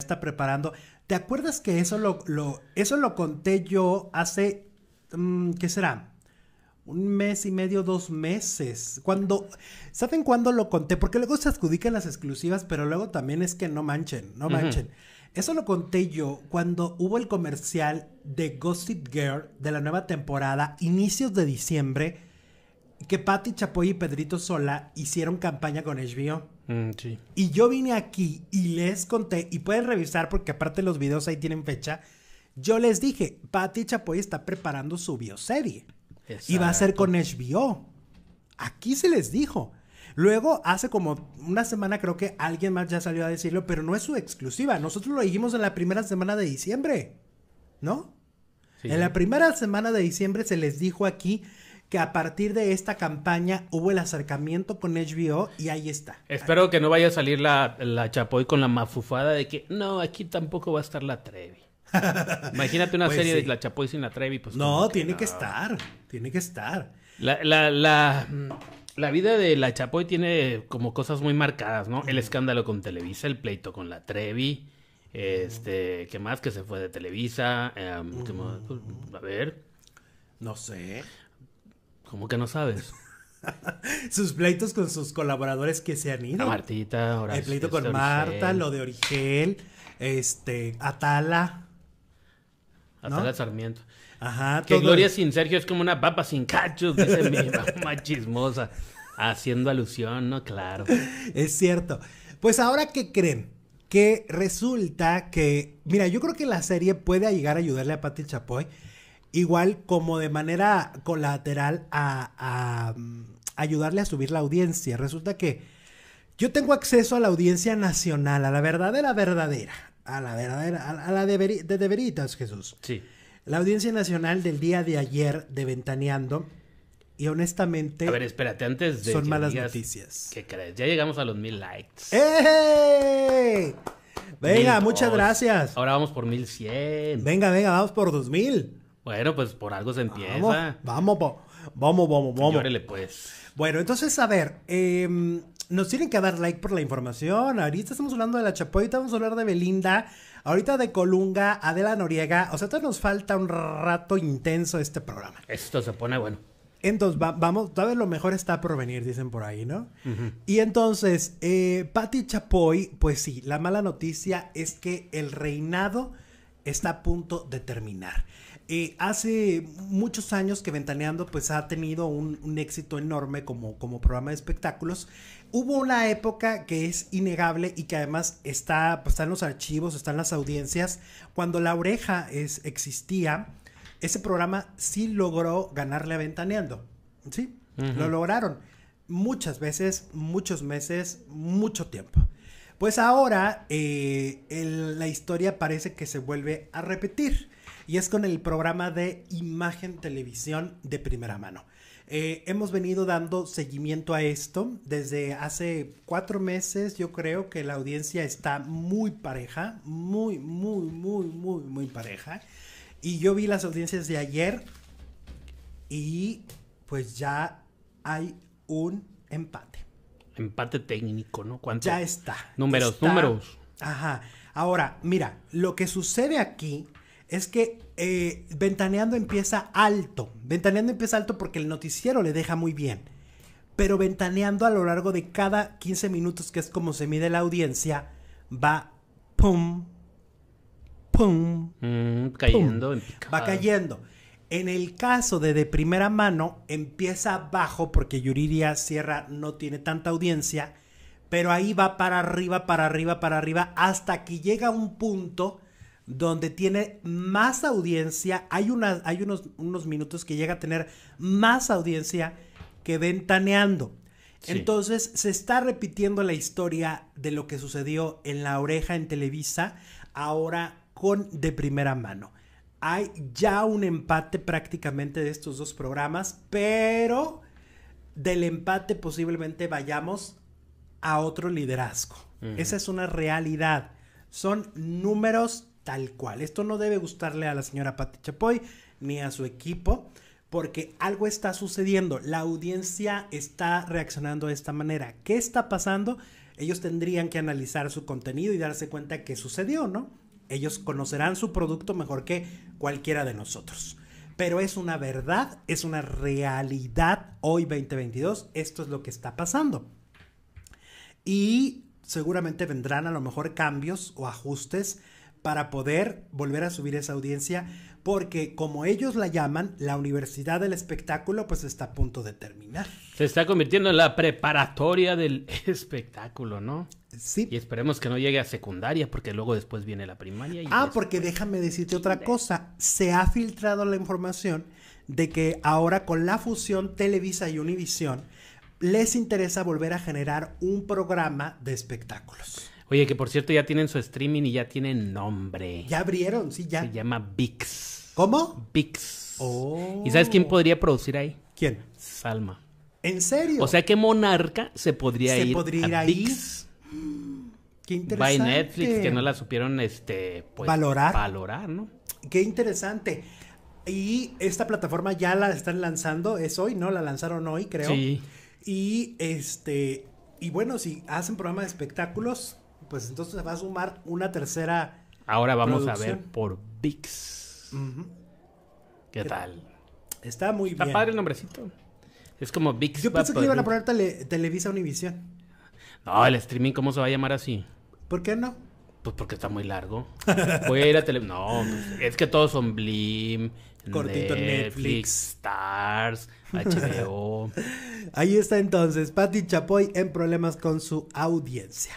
está preparando. ¿Te acuerdas que eso lo, eso lo conté yo hace, mm, ¿qué será? Un mes y medio, dos meses. Cuando, ¿saben cuándo lo conté? Porque luego se adjudican las exclusivas, pero luego también es que no manchen, no manchen. Eso lo conté yo cuando hubo el comercial de Gossip Girl de la nueva temporada, inicios de diciembre que Patti Chapoy y Pedrito Sola hicieron campaña con HBO. Mm, y yo vine aquí y les conté, y pueden revisar porque aparte los videos ahí tienen fecha. Yo les dije, Patti Chapoy está preparando su bioserie. Y va a ser con HBO. Aquí se les dijo. Luego, hace como una semana creo que alguien más ya salió a decirlo, pero no es su exclusiva. Nosotros lo dijimos en la primera semana de diciembre, ¿no? En la primera semana de diciembre se les dijo aquí que a partir de esta campaña hubo el acercamiento con HBO y ahí está. Espero que no vaya a salir la, la Chapoy con la mafufada de que no, aquí tampoco va a estar la Trevi. Imagínate una pues serie de la Chapoy sin la Trevi. Pues, no, tiene que, estar, tiene que estar. La, la, la, vida de la Chapoy tiene como cosas muy marcadas, ¿no? El escándalo con Televisa, el pleito con la Trevi. Este, ¿qué más? Que se fue de Televisa. Em, pues, a ver. No sé. ¿Cómo que no sabes? sus pleitos con sus colaboradores que se han ido. Martita, sí. El pleito con Marta, lo de Origel, este, Atala. Atala Sarmiento. Ajá. Que Gloria sin Sergio es como una papa sin cachos, dice mi mamá chismosa. Haciendo alusión, ¿no? Claro. Es cierto. Pues ahora, ¿qué creen? Que resulta que, mira, yo creo que la serie puede llegar a ayudarle a Pati Chapoy igual como de manera colateral a, mm, ayudarle a subir la audiencia. Resulta que yo tengo acceso a la audiencia nacional, a la verdadera, verdadera, a la verdadera, a, la de, veritas, Jesús. Sí. La audiencia nacional del día de ayer de Ventaneando. Y honestamente. A ver, espérate, antes de. Son malas noticias. ¿Qué crees? Ya llegamos a los mil likes. ¡Eh! Venga, muchas gracias. Ahora vamos por mil cien. Venga, venga, vamos por dos mil. Bueno, pues por algo se empieza. Vamos, vamos, vamos, vamos, pues. Bueno, entonces, a ver, em, nos tienen que dar like por la información. Ahorita estamos hablando de la Chapoy, vamos a hablar de Belinda, ahorita de Colunga, Adela Noriega. O sea, todavía nos falta un rato intenso este programa. Esto se pone bueno. Entonces, va, vamos, todavía lo mejor está por venir, dicen por ahí, ¿no? Y entonces, eh, Patti Chapoy, pues sí, la mala noticia es que el reinado está a punto de terminar. Eh, hace muchos años que Ventaneando pues ha tenido un, éxito enorme como, como programa de espectáculos. Hubo una época que es innegable y que además está, pues, en los archivos, están las audiencias. Cuando La Oreja es, existía, ese programa sí logró ganarle a Ventaneando. Sí, lo lograron. Muchas veces, muchos meses, mucho tiempo. Pues ahora eh, la historia parece que se vuelve a repetir y es con el programa de imagen televisión de primera mano. Eh, hemos venido dando seguimiento a esto desde hace cuatro meses. Yo creo que la audiencia está muy pareja, muy, muy, muy, muy, muy pareja. Y yo vi las audiencias de ayer y pues ya hay un empate empate técnico, ¿no? Ya está. Números, números. Ajá. Ahora, mira, lo que sucede aquí es que eh, Ventaneando empieza alto. Ventaneando empieza alto porque el noticiero le deja muy bien. Pero Ventaneando a lo largo de cada 15 minutos, que es como se mide la audiencia, va pum, pum, mm, cayendo Va cayendo. En el caso de De Primera Mano, empieza abajo porque Yuridia Sierra no tiene tanta audiencia, pero ahí va para arriba, para arriba, para arriba, hasta que llega un punto donde tiene más audiencia. Hay, unos, minutos que llega a tener más audiencia que Ventaneando. Entonces se está repitiendo la historia de lo que sucedió en La Oreja en Televisa, ahora con de primera mano. Hay ya un empate prácticamente de estos dos programas, pero del empate posiblemente vayamos a otro liderazgo. Esa es una realidad. Son números tal cual. Esto no debe gustarle a la señora Pati Chapoy ni a su equipo, porque algo está sucediendo. La audiencia está reaccionando de esta manera. ¿Qué está pasando? Ellos tendrían que analizar su contenido y darse cuenta que sucedió, ¿no? Ellos conocerán su producto mejor que cualquiera de nosotros. Pero es una verdad, es una realidad hoy 2022. Esto es lo que está pasando. Y seguramente vendrán a lo mejor cambios o ajustes para poder volver a subir esa audiencia, porque como ellos la llaman, la Universidad del Espectáculo pues está a punto de terminar. Se está convirtiendo en la preparatoria del espectáculo, ¿no? Sí. Y esperemos que no llegue a secundaria, porque luego después viene la primaria. ah, porque déjame decirte otra cosa, se ha filtrado la información de que ahora con la fusión Televisa y Univisión, les interesa volver a generar un programa de espectáculos. Oye, que por cierto ya tienen su streaming y ya tienen nombre. Ya abrieron, sí, ya. Se llama VIX. ¿Cómo? VIX. Oh. ¿Y sabes quién podría producir ahí? ¿Quién? Salma. ¿En serio? O sea ¿qué Monarca se podría ¿Se ir podría ir a VIX. Qué interesante. By Netflix, que no la supieron este, pues, valorar. Valorar, ¿no? Qué interesante. Y esta plataforma ya la están lanzando, es hoy, ¿no? La lanzaron hoy, creo. Sí. Y este, y bueno, si hacen programa de espectáculos, pues entonces va a sumar una tercera. Ahora vamos a ver por VIX. ¿Qué, tal? Está muy bien. Está padre el nombrecito. Es como VIX. Yo pensé que le iban a poner Televisa Univisión. No, el streaming, ¿cómo se va a llamar así? ¿Por qué no? Pues porque está muy largo. Fuera tele... No, pues, es que todos son Blim, Cortito Netflix, Netflix, Stars, HBO. Ahí está entonces Patty Chapoy en problemas con su audiencia.